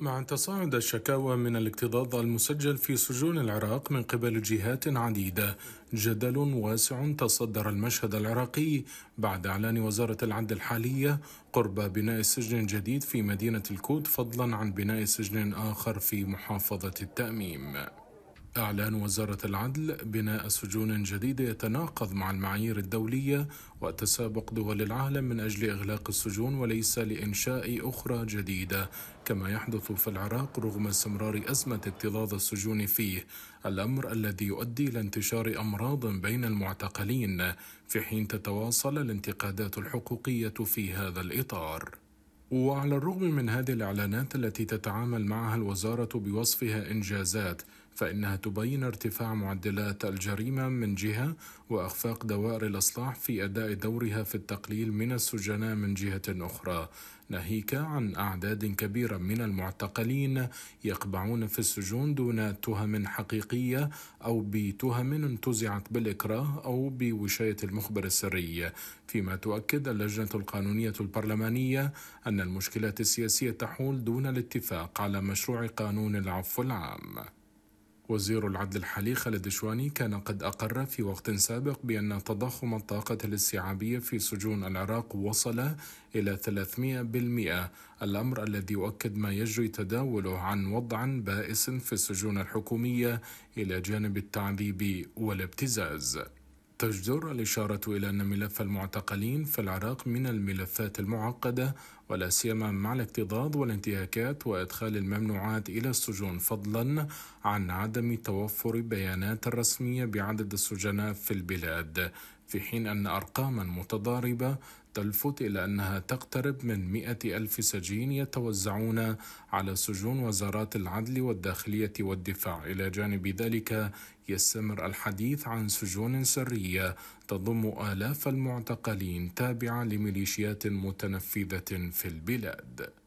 مع تصاعد الشكاوى من الاكتظاظ المسجل في سجون العراق من قبل جهات عديدة جدل واسع تصدر المشهد العراقي بعد اعلان وزاره العدل الحاليه قرب بناء سجن جديد في مدينه الكوت فضلا عن بناء سجن اخر في محافظه التاميم إعلان وزارة العدل بناء سجون جديدة يتناقض مع المعايير الدولية وتسابق دول العالم من أجل إغلاق السجون وليس لإنشاء أخرى جديدة كما يحدث في العراق رغم استمرار أزمة اكتظاظ السجون فيه الأمر الذي يؤدي إلى انتشار أمراض بين المعتقلين في حين تتواصل الانتقادات الحقوقية في هذا الإطار وعلى الرغم من هذه الإعلانات التي تتعامل معها الوزارة بوصفها إنجازات فإنها تبين ارتفاع معدلات الجريمة من جهة وأخفاق دوائر الإصلاح في أداء دورها في التقليل من السجناء من جهة أخرى ناهيك عن أعداد كبيرة من المعتقلين يقبعون في السجون دون تهم حقيقية أو بتهم انتزعت بالإكراه أو بوشاية المخبر السري فيما تؤكد اللجنة القانونية البرلمانية أن المشكلات السياسية تحول دون الاتفاق على مشروع قانون العفو العام وزير العدل الحالي خالد شواني كان قد أقر في وقت سابق بأن تضخم الطاقة الاستيعابية في سجون العراق وصل إلى 300% الأمر الذي يؤكد ما يجري تداوله عن وضع بائس في السجون الحكومية إلى جانب التعذيب والابتزاز تجدر الإشارة إلى أن ملف المعتقلين في العراق من الملفات المعقدة ولا سيما مع الاكتظاظ والانتهاكات وإدخال الممنوعات إلى السجون فضلا عن عدم توفر بيانات رسمية بعدد السجناء في البلاد في حين أن أرقاما متضاربة تلفت إلى أنها تقترب من مئة ألف سجين يتوزعون على سجون وزارات العدل والداخلية والدفاع إلى جانب ذلك يستمر الحديث عن سجون سرية تضم آلاف المعتقلين تابعة لميليشيات متنفذة في البلاد